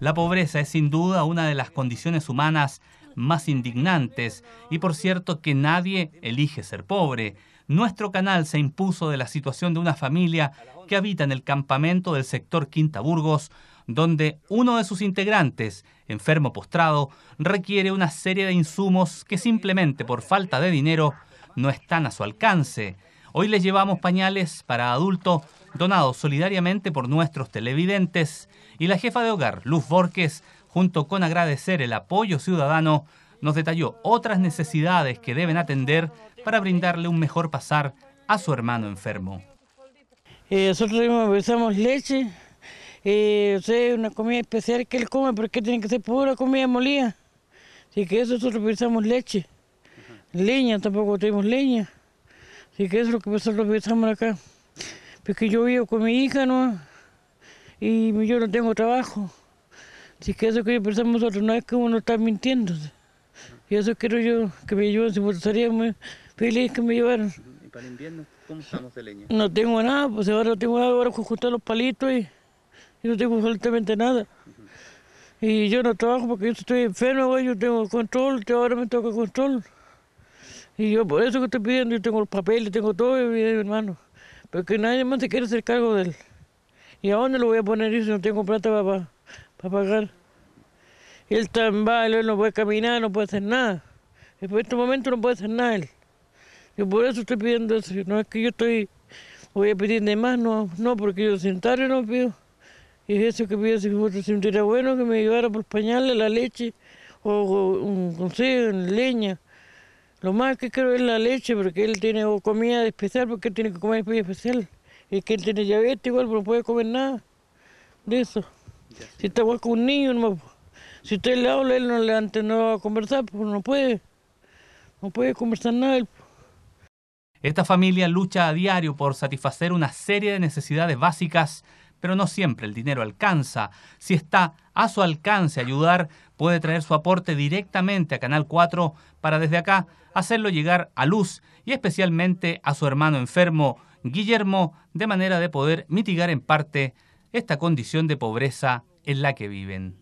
La pobreza es sin duda una de las condiciones humanas más indignantes y por cierto que nadie elige ser pobre. Nuestro canal se impuso de la situación de una familia que habita en el campamento del sector Quinta Burgos, donde uno de sus integrantes, enfermo postrado, requiere una serie de insumos que simplemente por falta de dinero no están a su alcance. Hoy les llevamos pañales para adultos donados solidariamente por nuestros televidentes y la jefa de hogar, Luz Borges, junto con agradecer el apoyo ciudadano, nos detalló otras necesidades que deben atender para brindarle un mejor pasar a su hermano enfermo. Eh, nosotros usamos leche, eh, una comida especial que él come, porque tiene que ser pura comida molida. Así que eso nosotros pensamos leche. Leña, tampoco tenemos leña. ¿Y qué es lo que nosotros pensamos acá? Porque yo vivo con mi hija, ¿no? Y yo no tengo trabajo. Así que eso que pensamos nosotros, no es que uno está mintiendo. Y eso quiero yo, que me ayuden, si me gustaría, muy feliz que me llevaron. ¿Y para el invierno cómo estamos de leña? No tengo nada, pues ahora tengo nada, ahora juntar los palitos y, no tengo absolutamente nada. Y yo no trabajo porque yo estoy enfermo, yo tengo control, ahora me toca control. Y yo por eso que estoy pidiendo, yo tengo los papeles, tengo todo, mi hermano. Pero que nadie más se quiere hacer cargo de él. ¿Y a dónde lo voy a poner eso si no tengo plata para, para pagar? Él está en él no puede caminar, no puede hacer nada. En este momento no puede hacer nada él. Yo por eso estoy pidiendo eso. No es que yo estoy, voy a pedir de más, no, no porque yo y no pido. Y es eso que pido, si me sintiera bueno, que me llevara por pañales, la leche, o, un consejo, leña. Lo más que quiero es la leche, porque él tiene comida especial, porque él tiene que comer comida especial. Y que él tiene diabetes igual, pero pues no puede comer nada de eso. Si está igual con un niño, pues. si usted le habla, él no, le, antes no va a conversar, porque no puede. No puede conversar nada. Pues. Esta familia lucha a diario por satisfacer una serie de necesidades básicas pero no siempre el dinero alcanza. Si está a su alcance ayudar, puede traer su aporte directamente a Canal 4 para desde acá hacerlo llegar a Luz y especialmente a su hermano enfermo, Guillermo, de manera de poder mitigar en parte esta condición de pobreza en la que viven.